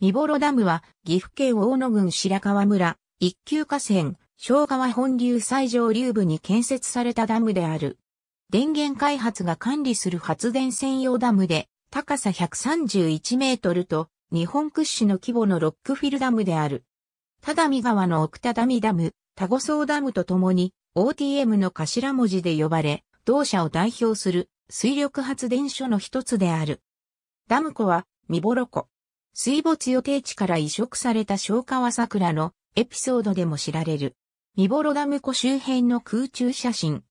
三幌ダムは、岐阜県大野郡白川村、一級河川、小川本流最上流部に建設されたダムである。電源開発が管理する発電専用ダムで、高さ131メートルと、日本屈指の規模のロックフィルダムである。ただ見川の奥只見ダム、田子荘ダムとともに、OTM の頭文字で呼ばれ、同社を代表する水力発電所の一つである。ダム湖は、三幌湖。水没予定地から移植された昭川桜のエピソードでも知られる。見ロダム湖周辺の空中写真。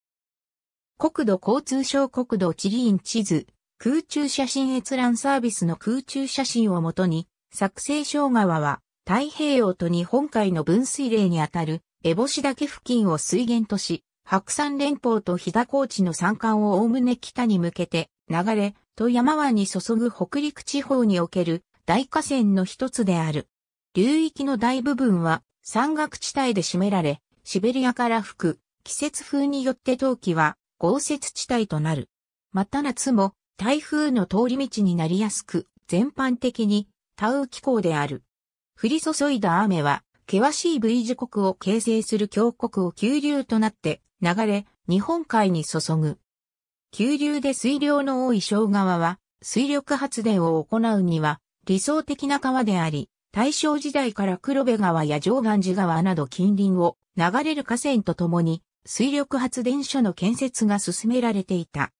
国土交通省国土地理院地図、空中写真閲覧サービスの空中写真をもとに、作成小川は太平洋と日本海の分水嶺にあたる、エボシ岳付近を水源とし、白山連峰と飛騨高地の山間をおおむね北に向けて流れ、と山湾に注ぐ北陸地方における大河川の一つである。流域の大部分は山岳地帯で占められ、シベリアから吹く季節風によって冬季は豪雪地帯となる。また夏も台風の通り道になりやすく、全般的に多雨気候である。降り注いだ雨は、険しい V 字国を形成する峡谷を急流となって流れ、日本海に注ぐ。急流で水量の多い小川は、水力発電を行うには、理想的な川であり、大正時代から黒部川や上岸寺川など近隣を流れる河川とともに水力発電所の建設が進められていた。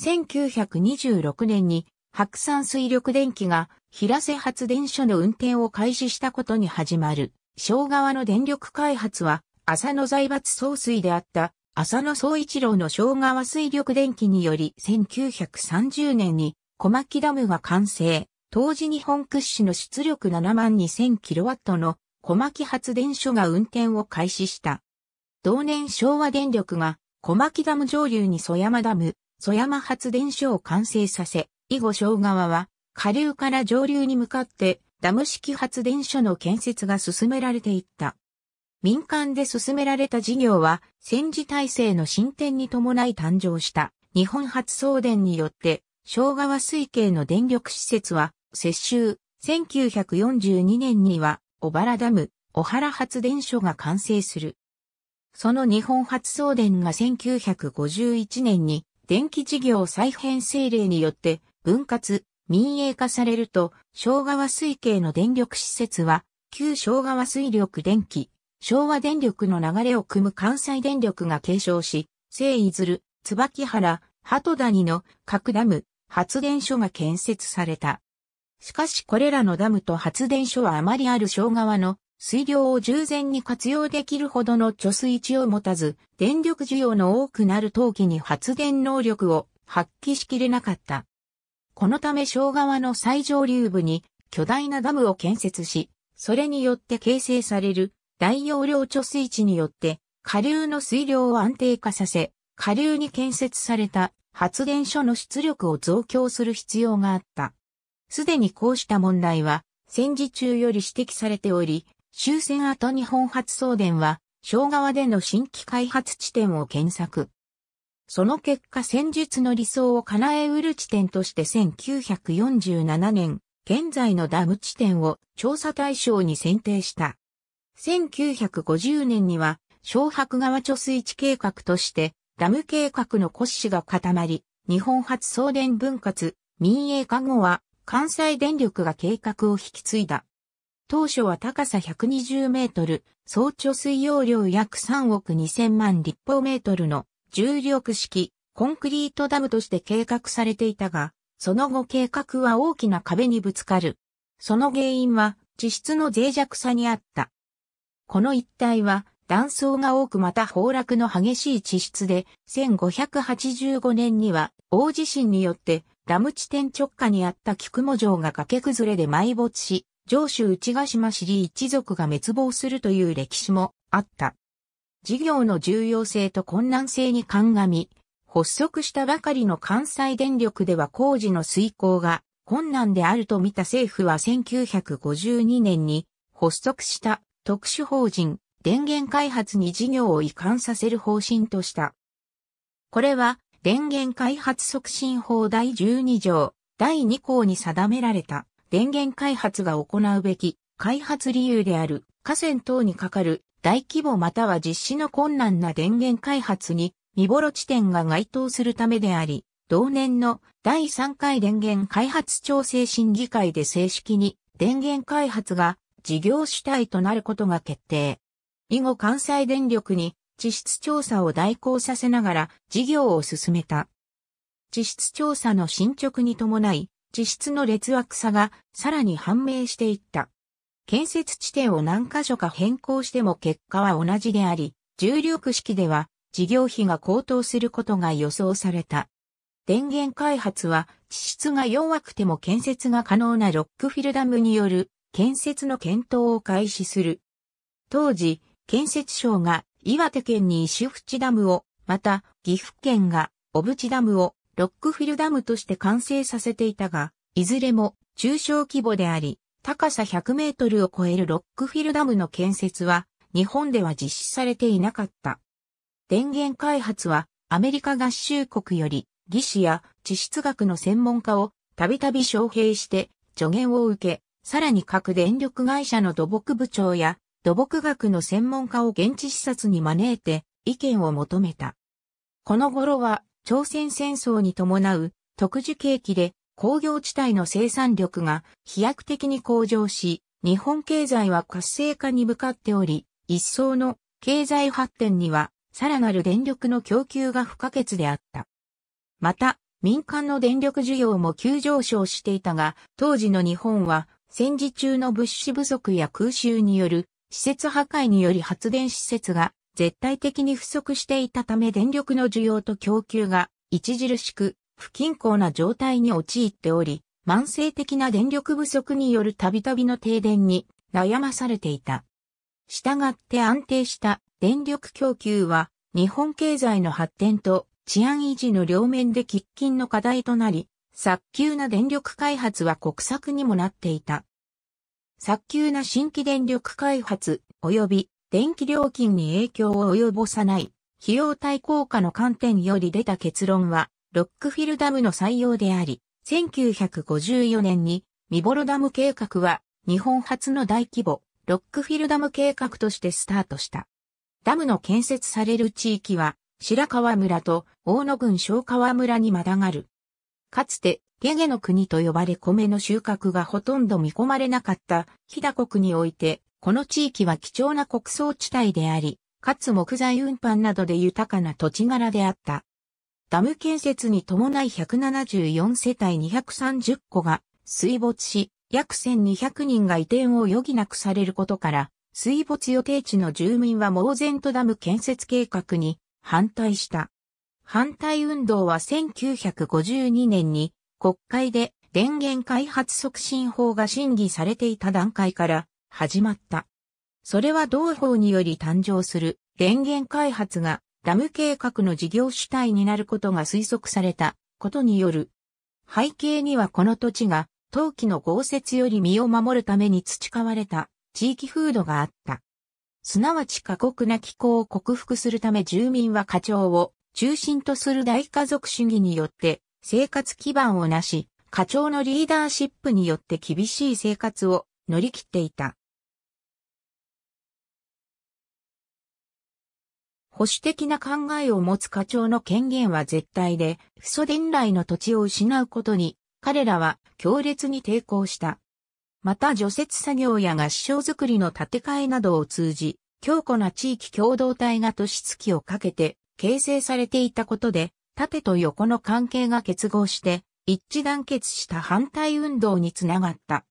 1926年に白山水力電機が平瀬発電所の運転を開始したことに始まる。昭川の電力開発は浅野財閥総水であった浅野総一郎の昭川水力電機により1930年に小牧ダムが完成。当時日本屈指の出力7万 2000kW の小牧発電所が運転を開始した。同年昭和電力が小牧ダム上流に曽山ダム、曽山発電所を完成させ、以後昭川は下流から上流に向かってダム式発電所の建設が進められていった。民間で進められた事業は戦時体制の進展に伴い誕生した日本発送電によって昭和水系の電力施設は接収、1942年には、小原ダム、小原発電所が完成する。その日本初送電が1951年に、電気事業再編政令によって、分割、民営化されると、昭和水系の電力施設は、旧昭和水力電気、昭和電力の流れを組む関西電力が継承し、聖伊鶴、椿原、鳩谷の各ダム、発電所が建設された。しかしこれらのダムと発電所はあまりある小川の水量を従前に活用できるほどの貯水池を持たず、電力需要の多くなる陶器に発電能力を発揮しきれなかった。このため小川の最上流部に巨大なダムを建設し、それによって形成される大容量貯水池によって下流の水量を安定化させ、下流に建設された発電所の出力を増強する必要があった。すでにこうした問題は戦時中より指摘されており、終戦後日本発送電は、昭川での新規開発地点を検索。その結果戦術の理想を叶えうる地点として1947年、現在のダム地点を調査対象に選定した。1950年には、小白川貯水池計画として、ダム計画の骨子が固まり、日本初送電分割、民営化後は関西電力が計画を引き継いだ。当初は高さ120メートル、総貯水容量約3億2000万立方メートルの重力式コンクリートダムとして計画されていたが、その後計画は大きな壁にぶつかる。その原因は地質の脆弱さにあった。この一帯は断層が多くまた崩落の激しい地質で、1585年には大地震によってダム地点直下にあった菊母城が崖崩れで埋没し、上州内ヶ島市里一族が滅亡するという歴史もあった。事業の重要性と困難性に鑑み、発足したばかりの関西電力では工事の遂行が困難であると見た政府は1952年に発足した特殊法人電源開発に事業を移管させる方針とした。これは電源開発促進法第12条第2項に定められた電源開発が行うべき開発理由である河川等にかかる大規模または実施の困難な電源開発に見頃地点が該当するためであり、同年の第3回電源開発調整審議会で正式に電源開発が事業主体となることが決定。以後関西電力に地質調査を代行させながら事業を進めた。地質調査の進捗に伴い、地質の劣悪さがさらに判明していった。建設地点を何箇所か変更しても結果は同じであり、重力式では事業費が高騰することが予想された。電源開発は地質が弱くても建設が可能なロックフィルダムによる建設の検討を開始する。当時、建設省が岩手県に石淵ダムを、また岐阜県が小淵ダムをロックフィルダムとして完成させていたが、いずれも中小規模であり、高さ100メートルを超えるロックフィルダムの建設は日本では実施されていなかった。電源開発はアメリカ合衆国より技師や地質学の専門家をたびたび招聘して助言を受け、さらに各電力会社の土木部長や土木学の専門家を現地視察に招いて意見を求めた。この頃は朝鮮戦争に伴う特殊景気で工業地帯の生産力が飛躍的に向上し、日本経済は活性化に向かっており、一層の経済発展にはさらなる電力の供給が不可欠であった。また、民間の電力需要も急上昇していたが、当時の日本は戦時中の物資不足や空襲による施設破壊により発電施設が絶対的に不足していたため電力の需要と供給が著しく不均衡な状態に陥っており、慢性的な電力不足によるたびたびの停電に悩まされていた。したがって安定した電力供給は日本経済の発展と治安維持の両面で喫緊の課題となり、早急な電力開発は国策にもなっていた。早急な新規電力開発及び電気料金に影響を及ぼさない費用対効果の観点より出た結論はロックフィルダムの採用であり、1954年にミボロダム計画は日本初の大規模ロックフィルダム計画としてスタートした。ダムの建設される地域は白川村と大野郡小川村にまたがるかつて、ゲゲの国と呼ばれ米の収穫がほとんど見込まれなかった日田国において、この地域は貴重な穀倉地帯であり、かつ木材運搬などで豊かな土地柄であった。ダム建設に伴い174世帯230戸が水没し、約1200人が移転を余儀なくされることから、水没予定地の住民は猛然とダム建設計画に反対した。反対運動は1952年に国会で電源開発促進法が審議されていた段階から始まった。それは同法により誕生する電源開発がダム計画の事業主体になることが推測されたことによる。背景にはこの土地が冬季の豪雪より身を守るために培われた地域風土があった。すなわち過酷な気候を克服するため住民は課長を中心とする大家族主義によって生活基盤をなし、課長のリーダーシップによって厳しい生活を乗り切っていた。保守的な考えを持つ課長の権限は絶対で、不祖伝来の土地を失うことに、彼らは強烈に抵抗した。また除雪作業や合掌造りの建て替えなどを通じ、強固な地域共同体が年月をかけて形成されていたことで、縦と横の関係が結合して、一致団結した反対運動につながった。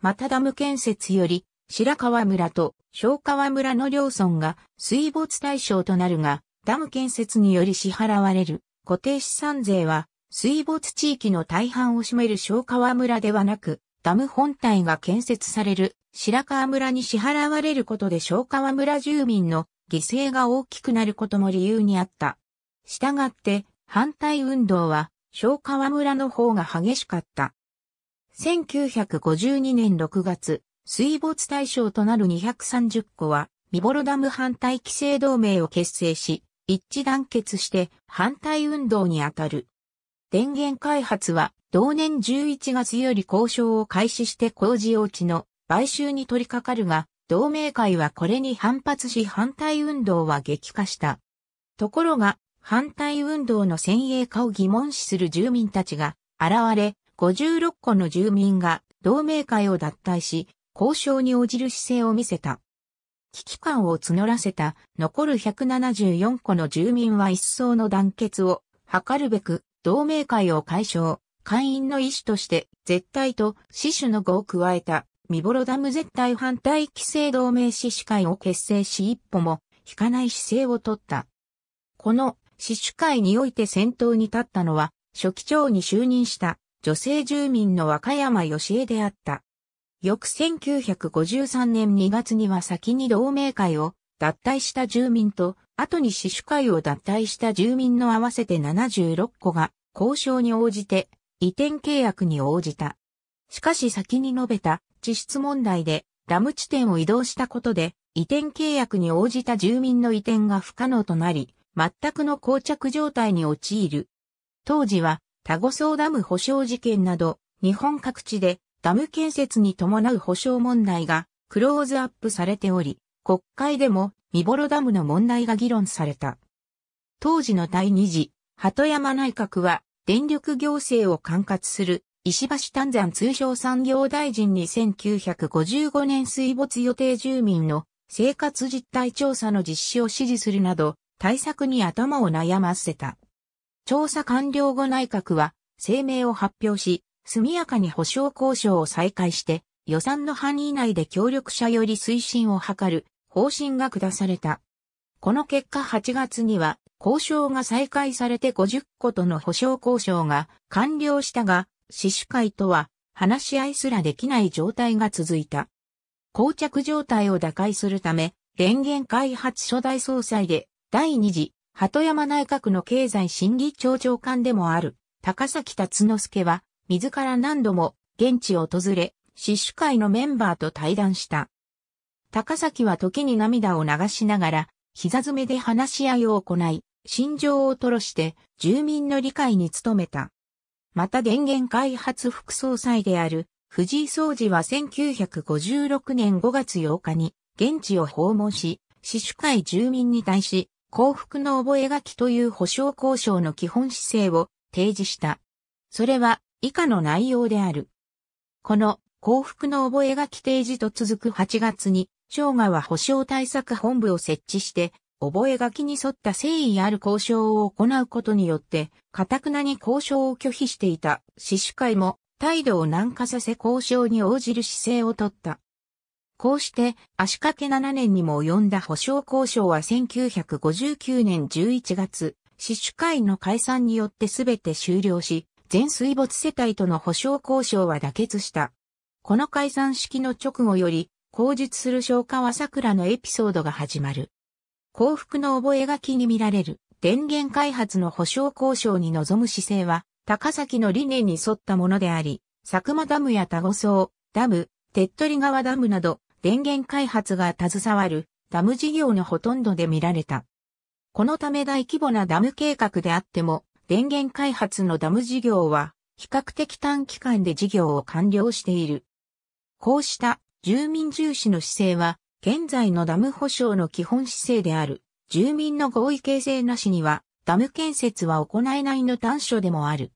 またダム建設より、白川村と小川村の両村が水没対象となるが、ダム建設により支払われる固定資産税は、水没地域の大半を占める小川村ではなく、ダム本体が建設される白川村に支払われることで小川村住民の犠牲が大きくなることも理由にあった。したがって、反対運動は、小川村の方が激しかった。1952年6月、水没対象となる230個は、ミボロダム反対規制同盟を結成し、一致団結して反対運動にあたる。電源開発は同年11月より交渉を開始して工事用地の買収に取り掛かるが、同盟会はこれに反発し反対運動は激化した。ところが、反対運動の先鋭化を疑問視する住民たちが現れ、56個の住民が同盟会を脱退し、交渉に応じる姿勢を見せた。危機感を募らせた残る174個の住民は一層の団結を図るべく同盟会を解消、会員の意思として絶対と死守の語を加えた。ミボロダム絶対反対規制同盟志士会を結成し一歩も引かない姿勢をとった。この志士会において先頭に立ったのは、初期長に就任した女性住民の和歌山義恵であった。翌1953年2月には先に同盟会を脱退した住民と、後に死守会を脱退した住民の合わせて76個が交渉に応じて移転契約に応じた。しかし先に述べた地質問題でダム地点を移動したことで移転契約に応じた住民の移転が不可能となり、全くの膠着状態に陥る。当時は、タゴソーダム保証事件など、日本各地でダム建設に伴う保証問題がクローズアップされており、国会でもミボロダムの問題が議論された。当時の第2次、鳩山内閣は電力行政を管轄する石橋丹山通商産業大臣に1955年水没予定住民の生活実態調査の実施を指示するなど、対策に頭を悩ませた。調査完了後内閣は声明を発表し、速やかに保障交渉を再開して、予算の範囲内で協力者より推進を図る方針が下された。この結果8月には交渉が再開されて50個との保障交渉が完了したが、死守会とは話し合いすらできない状態が続いた。膠着状態を打開するため、電源開発初代総裁で、第二次、鳩山内閣の経済審議庁長官でもある、高崎達之助は、自ら何度も現地を訪れ、死守会のメンバーと対談した。高崎は時に涙を流しながら、膝詰めで話し合いを行い、心情を吐露して、住民の理解に努めた。また電源開発副総裁である藤井総司は1956年5月8日に現地を訪問し、市主会住民に対し幸福の覚書という保障交渉の基本姿勢を提示した。それは以下の内容である。この幸福の覚書提示と続く8月に、生涯は保障対策本部を設置して、覚書に沿った誠意ある交渉を行うことによって、かたくなに交渉を拒否していた死守会も態度を軟化させ交渉に応じる姿勢をとった。こうして、足掛け7年にも及んだ保障交渉は1959年11月、死守会の解散によって全て終了し、全水没世帯との保障交渉は妥結した。この解散式の直後より、口述する消化は桜のエピソードが始まる。幸福の覚書に見られる電源開発の保証交渉に臨む姿勢は、高崎の理念に沿ったものであり、佐久間ダムや田後層、ダム、手っ取り川ダムなど、電源開発が携わるダム事業のほとんどで見られた。このため大規模なダム計画であっても、電源開発のダム事業は、比較的短期間で事業を完了している。こうした住民重視の姿勢は、現在のダム保障の基本姿勢である、住民の合意形成なしには、ダム建設は行えないの短所でもある。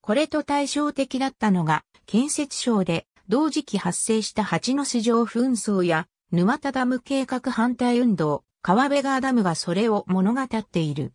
これと対照的だったのが、建設省で同時期発生した蜂の市場紛争や、沼田ダム計画反対運動、川辺川ダムがそれを物語っている。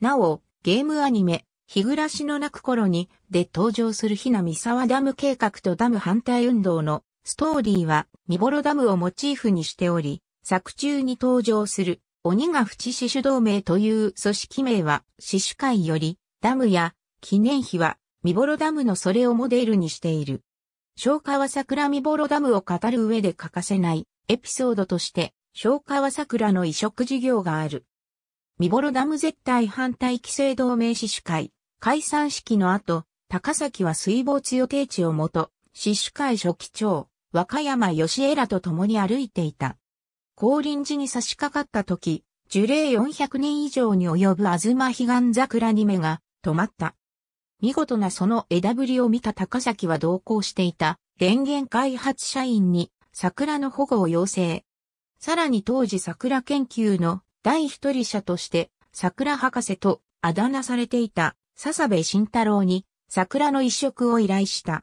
なお、ゲームアニメ、日暮らしの泣く頃に、で登場する日な三沢ダム計画とダム反対運動のストーリーは、ミボロダムをモチーフにしており、作中に登場する、鬼が淵死守同盟という組織名は、死守会より、ダムや、記念碑は、ミボロダムのそれをモデルにしている。昭和桜ミボロダムを語る上で欠かせないエピソードとして、昭和桜の移植事業がある。ミボロダム絶対反対規制同盟死守会、解散式の後、高崎は水没予定地をもと、死守会初期長、和歌山義江らと共に歩いていた。降臨時に差し掛かった時、樹齢400年以上に及ぶ東彼岸桜に目が止まった。見事なその枝ぶりを見た高崎は同行していた電源開発社員に桜の保護を要請。さらに当時桜研究の第一人者として桜博士とあだ名されていた笹部慎太郎に桜の移植を依頼した。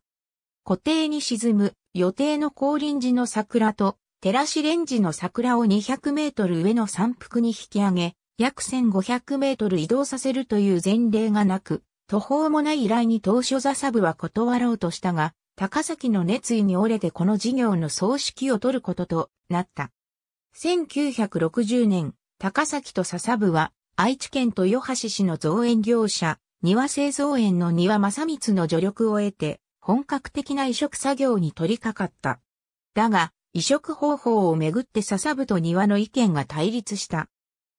固定に沈む予定の降臨時の桜と、寺市レンジの桜を200メートル上の山腹に引き上げ、約1500メートル移動させるという前例がなく、途方もない依頼に当初ザサブは断ろうとしたが、高崎の熱意に折れてこの事業の総指揮を取ることとなった。1960年、高崎と笹部は、愛知県豊橋市の造園業者、庭製造園の庭正光の助力を得て、本格的な移植作業に取り掛かった。だが、移植方法をめぐって笹部と庭の意見が対立した。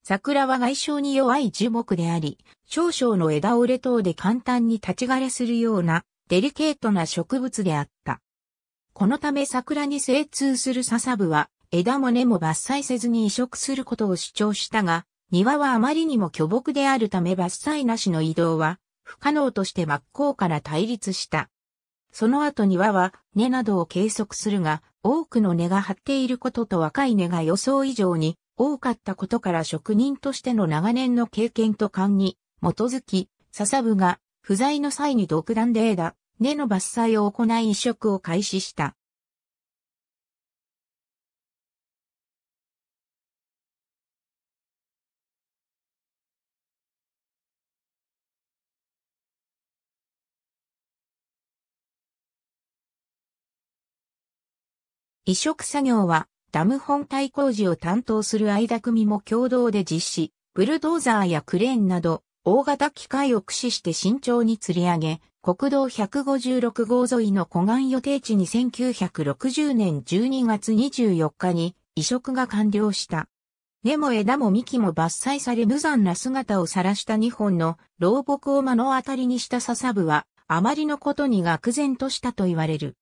桜は外傷に弱い樹木であり、少々の枝折れ等で簡単に立ち枯れするようなデリケートな植物であった。このため桜に精通する笹部は枝も根も伐採せずに移植することを主張したが、庭はあまりにも巨木であるため伐採なしの移動は不可能として真っ向から対立した。その後に輪は根などを計測するが、多くの根が張っていることと若い根が予想以上に多かったことから職人としての長年の経験と勘に基づき、笹部が不在の際に独断で枝、根の伐採を行い移植を開始した。移植作業はダム本体工事を担当する間組も共同で実施、ブルドーザーやクレーンなど大型機械を駆使して慎重に釣り上げ、国道156号沿いの湖岸予定地に1960年12月24日に移植が完了した。根も枝も幹も伐採され無残な姿を晒した2本の老木を目の当たりにした笹部は、あまりのことに愕然としたと言われる。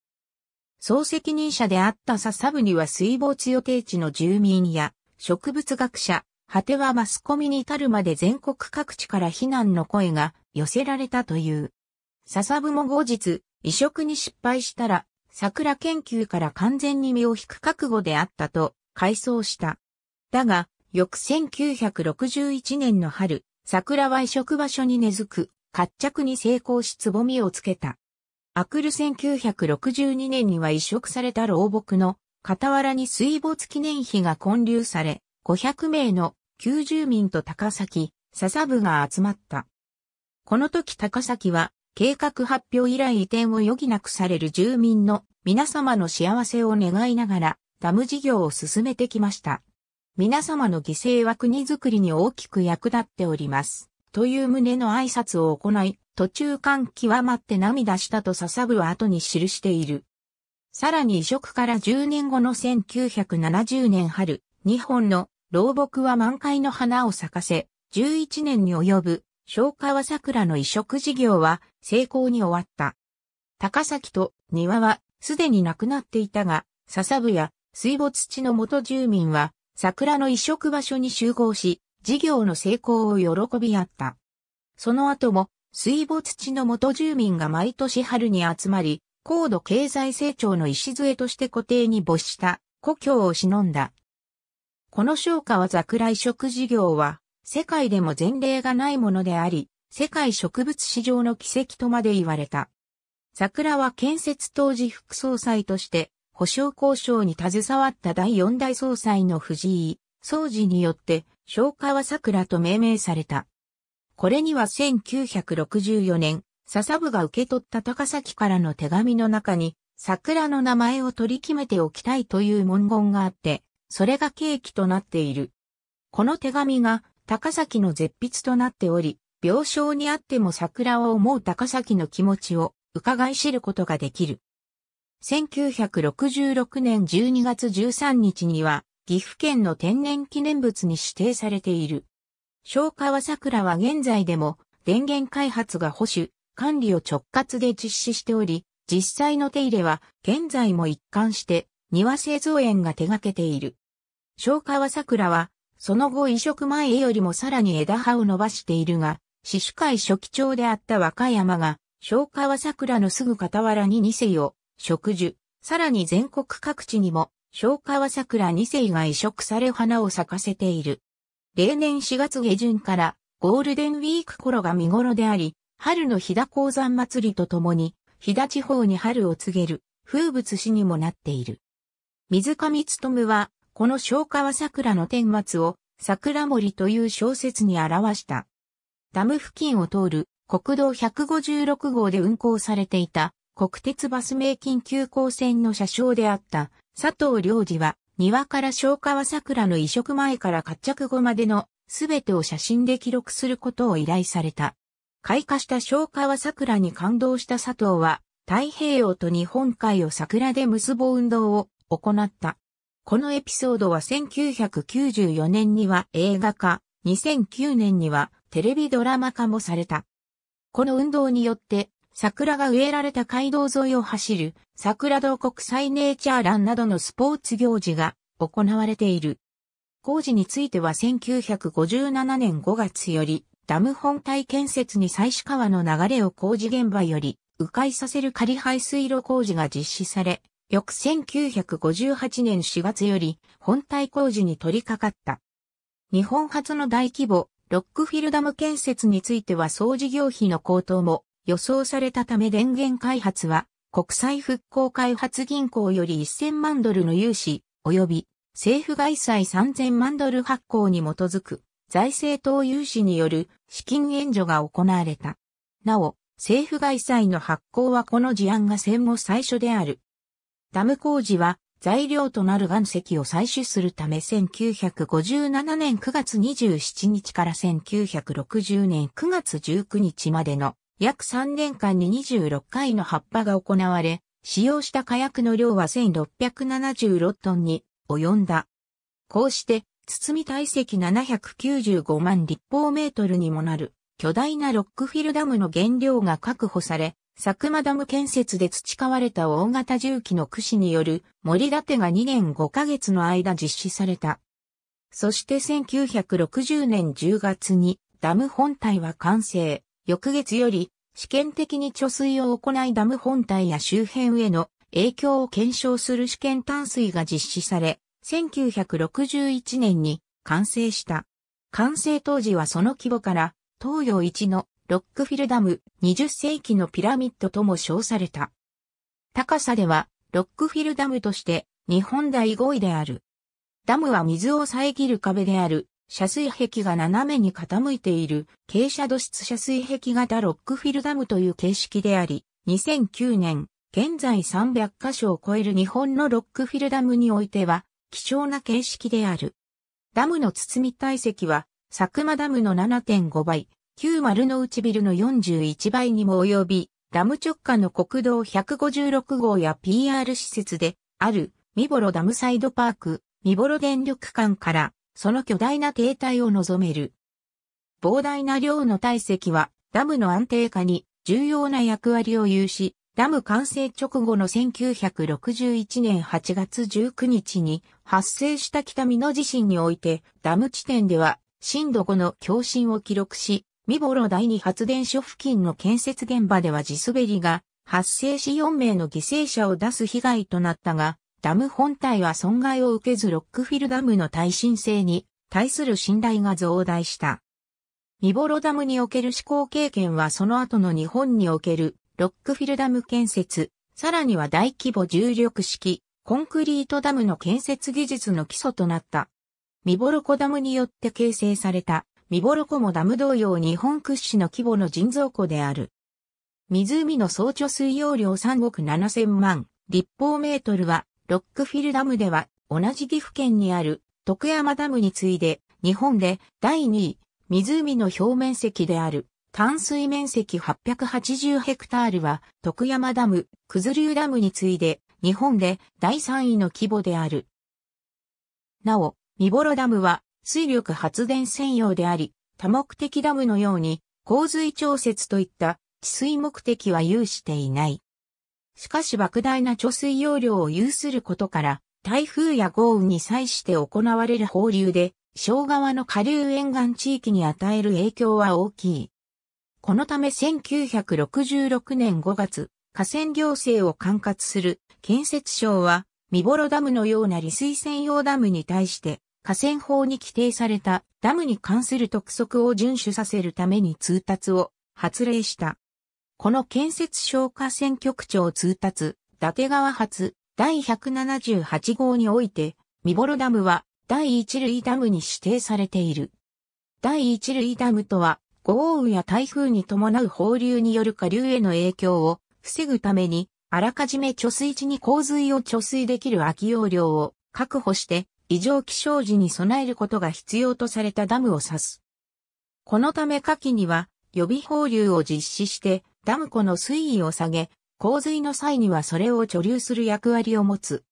総責任者であった笹部には水没予定地の住民や植物学者、果てはマスコミに至るまで全国各地から非難の声が寄せられたという。笹部も後日、移植に失敗したら、桜研究から完全に身を引く覚悟であったと、回想した。だが、翌1961年の春、桜は移植場所に根付く、活着に成功しつぼみをつけた。アクル1962年には移植された老木の傍らに水没記念碑が建立され、500名の旧住民と高崎、笹部が集まった。この時高崎は計画発表以来移転を余儀なくされる住民の皆様の幸せを願いながらダム事業を進めてきました。皆様の犠牲は国づくりに大きく役立っております。という旨の挨拶を行い、途中間極まって涙したと笹部は後に記している。さらに移植から10年後の1970年春、日本の老木は満開の花を咲かせ、11年に及ぶ小川桜の移植事業は成功に終わった。高崎と庭はすでになくなっていたが、笹部や水没地の元住民は桜の移植場所に集合し、事業の成功を喜び合った。その後も水没地の元住民が毎年春に集まり、高度経済成長の礎として固定に没した故郷を忍んだ。この商家は桜移植事業は世界でも前例がないものであり、世界植物史上の奇跡とまで言われた。桜は建設当時副総裁として保証交渉に携わった第四代総裁の藤井、総司によって、商家は桜と命名された。これには1964年、笹部が受け取った高崎からの手紙の中に、桜の名前を取り決めておきたいという文言があって、それが契機となっている。この手紙が高崎の絶筆となっており、病床にあっても桜を思う高崎の気持ちを伺い知ることができる。1966年12月13日には、岐阜県の天然記念物に指定されている。昭川桜は現在でも電源開発が保守、管理を直轄で実施しており、実際の手入れは現在も一貫して庭製造園が手掛けている。昭川桜はその後移植前よりもさらに枝葉を伸ばしているが、死守会初期長であった若山が、昭川桜のすぐ傍らに二世を植樹、さらに全国各地にも昭川桜二世が移植され花を咲かせている。例年4月下旬からゴールデンウィーク頃が見頃であり、春の飛騨鉱山祭りとともに、飛騨地方に春を告げる風物詩にもなっている。水上務は、この小川桜の天末を桜森という小説に表した。ダム付近を通る国道156号で運行されていた国鉄バス名緊急行線の車掌であった佐藤良二は庭から昭和は桜の移植前から活着後までのすべてを写真で記録することを依頼された。開花した昭和は桜に感動した佐藤は太平洋と日本海を桜で結ぼう運動を行った。このエピソードは1994年には映画化、2009年にはテレビドラマ化もされた。この運動によって桜が植えられた街道沿いを走る桜道国際ネイチャーランなどのスポーツ行事が行われている。工事については1957年5月よりダム本体建設に最取川の流れを工事現場より迂回させる仮排水路工事が実施され、翌1958年4月より本体工事に取り掛かった。日本初の大規模ロックフィルダム建設については総事業費の高騰も予想されたため電源開発は国際復興開発銀行より1000万ドルの融資及び政府外債3000万ドル発行に基づく財政投融資による資金援助が行われた。なお、政府外債の発行はこの事案が戦後最初である。ダム工事は材料となる岩石を採取するため1957年9月27日から1960年9月19日までの約3年間に26回の発破が行われ、使用した火薬の量は1676トンに及んだ。こうして、包み体積795万立方メートルにもなる、巨大なロックフィルダムの原料が確保され、佐久間ダム建設で培われた大型重機の駆使による森立てが2年5ヶ月の間実施された。そして1960年10月にダム本体は完成。翌月より試験的に貯水を行いダム本体や周辺への影響を検証する試験淡水が実施され、1961年に完成した。完成当時はその規模から東洋一のロックフィルダム20世紀のピラミッドとも称された。高さではロックフィルダムとして日本第5位である。ダムは水を遮る壁である車水壁が斜めに傾いている傾斜土質車水壁型ロックフィルダムという形式であり、2009年、現在300カ所を超える日本のロックフィルダムにおいては、貴重な形式である。ダムの包み体積は、佐久間ダムの7.5倍、旧丸の内ビルの41倍にも及び、ダム直下の国道156号や PR 施設である、ボロダムサイドパーク、ボロ電力館からその巨大な停滞を望める。膨大な量の体積は、ダムの安定化に重要な役割を有し、ダム完成直後の1961年8月19日に発生した北美濃地震において、ダム地点では震度5の強震を記録し、美幌第二発電所付近の建設現場では地滑りが発生し4名の犠牲者を出す被害となったが、ダム本体は損害を受けずロックフィルダムの耐震性に対する信頼が増大した。ミボロダムにおける思行経験はその後の日本におけるロックフィルダム建設、さらには大規模重力式コンクリートダムの建設技術の基礎となった。ミボロコダムによって形成されたミボロコもダム同様日本屈指の規模の人造湖である。湖の総貯水容量3億7000万立方メートルはロックフィルダムでは、同じ岐阜県にある徳山ダムに次いで、日本で第2位、湖の表面積である、淡水面積880ヘクタールは、徳山ダム、九頭竜ダムに次いで、日本で第3位の規模である。なお、ボロダムは、水力発電専用であり、多目的ダムのように、洪水調節といった治水目的は有していない。しかし莫大な貯水容量を有することから、台風や豪雨に際して行われる放流で、小川の下流沿岸地域に与える影響は大きい。このため1966年5月、河川行政を管轄する建設省は、見ロダムのような利水専用ダムに対して、河川法に規定されたダムに関する特則を遵守させるために通達を発令した。この建設消火選挙区長通達、伊達川発、第178号において、ボロダムは第一類ダムに指定されている。第一類ダムとは、豪雨や台風に伴う放流による下流への影響を防ぐために、あらかじめ貯水池に洪水を貯水できる空き容量を確保して、異常気象時に備えることが必要とされたダムを指す。このため下記には、予備放流を実施して、ダム湖の水位を下げ、洪水の際にはそれを貯留する役割を持つ。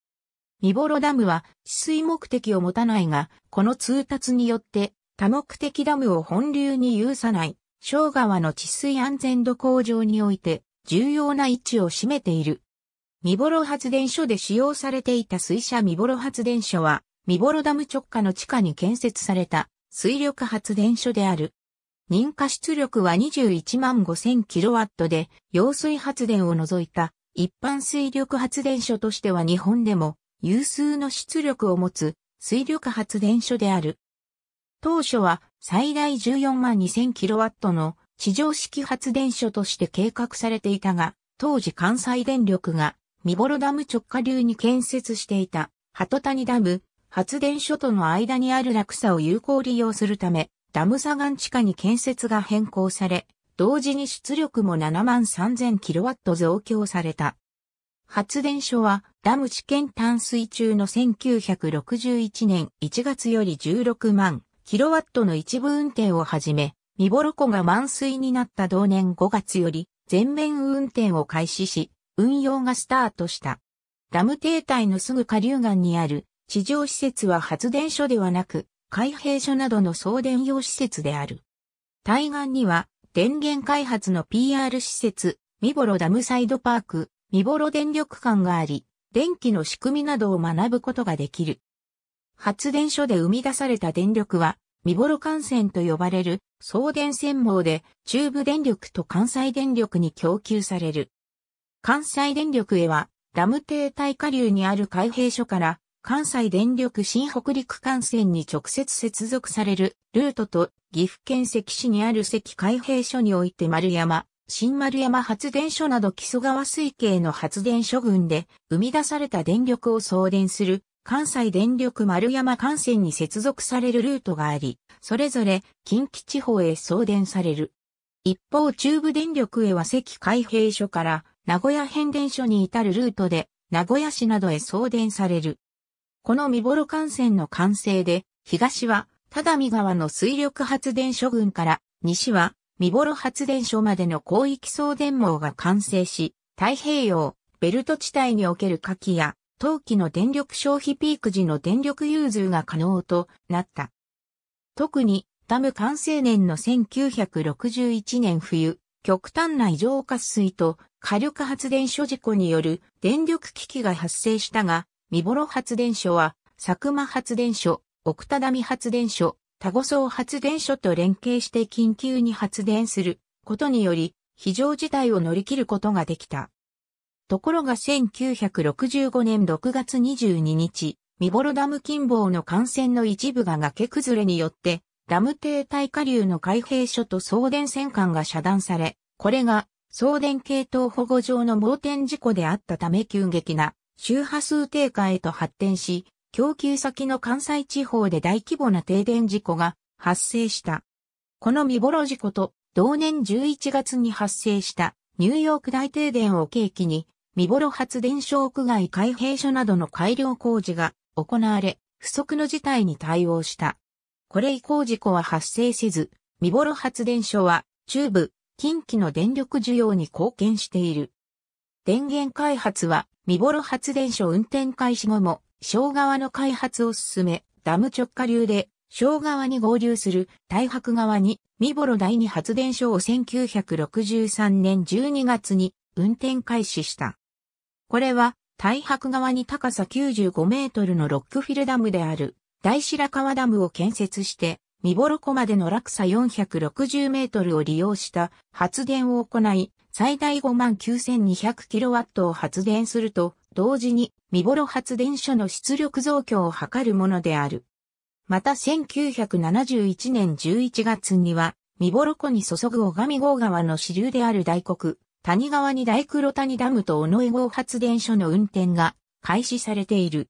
ミボロダムは治水目的を持たないが、この通達によって多目的ダムを本流に有さない、小川の治水安全度向上において重要な位置を占めている。ミボロ発電所で使用されていた水車ミボロ発電所は、ミボロダム直下の地下に建設された水力発電所である。認可出力は21万5000キロワットで、揚水発電を除いた一般水力発電所としては日本でも有数の出力を持つ水力発電所である。当初は最大14万2000キロワットの地上式発電所として計画されていたが、当時関西電力が見幌ダム直下流に建設していた鳩谷ダム発電所との間にある落差を有効利用するため、ダム砂岩地下に建設が変更され、同時に出力も7万 3000kW 増強された。発電所はダム試験淡水中の1961年1月より16万 kW の一部運転を始め、ミボロ湖が満水になった同年5月より全面運転を開始し、運用がスタートした。ダム停滞のすぐ下流岸にある地上施設は発電所ではなく、開閉所などの送電用施設である。対岸には、電源開発の PR 施設、ミボロダムサイドパーク、ミボロ電力館があり、電気の仕組みなどを学ぶことができる。発電所で生み出された電力は、ミボロ幹線と呼ばれる送電線網で中部電力と関西電力に供給される。関西電力へはダム停滞下流にある開閉所から関西電力新北陸幹線に直接接続されるルートと岐阜県関市にある関海平所において丸山、新丸山発電所など木曽川水系の発電所群で生み出された電力を送電する関西電力丸山幹線に接続されるルートがあり、それぞれ近畿地方へ送電される。一方中部電力へは関海平所から名古屋変電所に至るルートで名古屋市などへ送電される。この見幌幹線の完成で、東は、只見川の水力発電所群から、西は、見幌発電所までの広域送電網が完成し、太平洋、ベルト地帯における火器や、冬季の電力消費ピーク時の電力融通が可能となった。特に、ダム完成年の1961年冬、極端な異常渇水と火力発電所事故による電力危機が発生したが、三幌発電所は、佐久間発電所、奥多見発電所、田護総発電所と連携して緊急に発電することにより、非常事態を乗り切ることができた。ところが1965年6月22日、見幌ダム近傍の幹線の一部が崖崩れによって、ダム停滞下流の開閉所と送電線管が遮断され、これが送電系統保護上の盲点事故であったため急激な周波数低下へと発展し、供給先の関西地方で大規模な停電事故が発生した。この見頃事故と同年11月に発生したニューヨーク大停電を契機に、見頃発電所屋外開閉所などの改良工事が行われ、不測の事態に対応した。これ以降事故は発生せず、見頃発電所は中部、近畿の電力需要に貢献している。電源開発は、見幌発電所運転開始後も、小川の開発を進め、ダム直下流で、小川に合流する大白川に、見幌第二発電所を1963年12月に運転開始した。これは、大白川に高さ95メートルのロックフィルダムである大白川ダムを建設して、見幌湖までの落差460メートルを利用した発電を行い、最大5万 9200kW を発電すると、同時に、三幌発電所の出力増強を図るものである。また1971年11月には、三幌湖に注ぐ小上郷川の支流である大黒、谷川に大黒谷ダムと尾上郷発電所の運転が開始されている。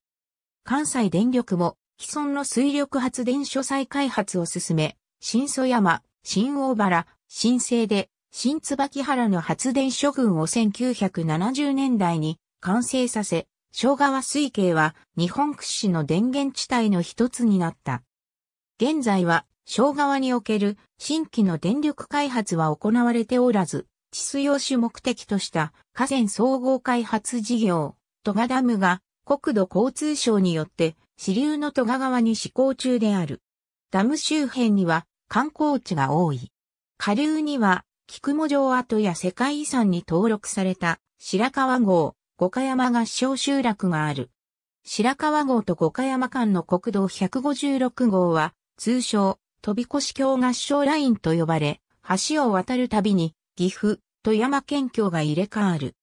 関西電力も既存の水力発電所再開発を進め、新祖山、新大原、新生で新椿原の発電所群を1970年代に完成させ、昭川水系は日本屈指の電源地帯の一つになった。現在は昭川における新規の電力開発は行われておらず、治水用種目的とした河川総合開発事業、ト賀ダムが国土交通省によって支流の戸賀川に施行中である。ダム周辺には観光地が多い。下流には菊母城跡や世界遺産に登録された白川郷、五箇山合掌集落がある。白川郷と五箇山間の国道156号は、通称、飛び越橋合掌ラインと呼ばれ、橋を渡るたびに、岐阜、富山県境が入れ替わる。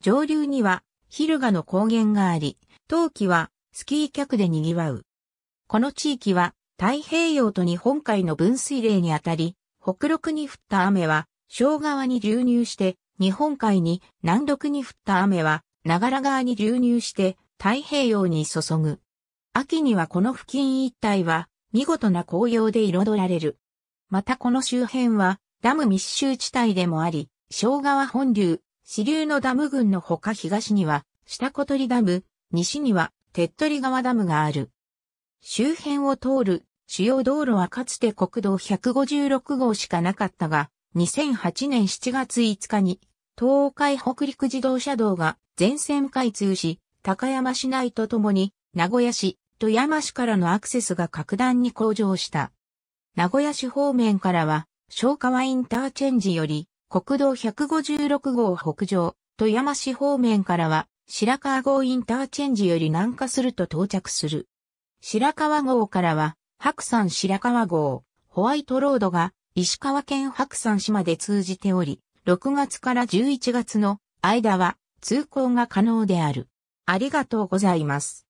上流には、昼賀の高原があり、冬季は、スキー客で賑わう。この地域は、太平洋と日本海の分水嶺にあたり、北陸に降った雨は、小川に流入して、日本海に、南陸に降った雨は、長良川に流入して、太平洋に注ぐ。秋にはこの付近一帯は、見事な紅葉で彩られる。またこの周辺は、ダム密集地帯でもあり、小川本流、支流のダム群のほか東には、下小鳥ダム、西には、手っ取り川ダムがある。周辺を通る主要道路はかつて国道156号しかなかったが、2008年7月5日に、東海北陸自動車道が全線開通し、高山市内とともに、名古屋市、富山市からのアクセスが格段に向上した。名古屋市方面からは、昭川インターチェンジより、国道156号北上、富山市方面からは、白川号インターチェンジより南下すると到着する。白川号からは、白山白川号、ホワイトロードが石川県白山市まで通じており、6月から11月の間は通行が可能である。ありがとうございます。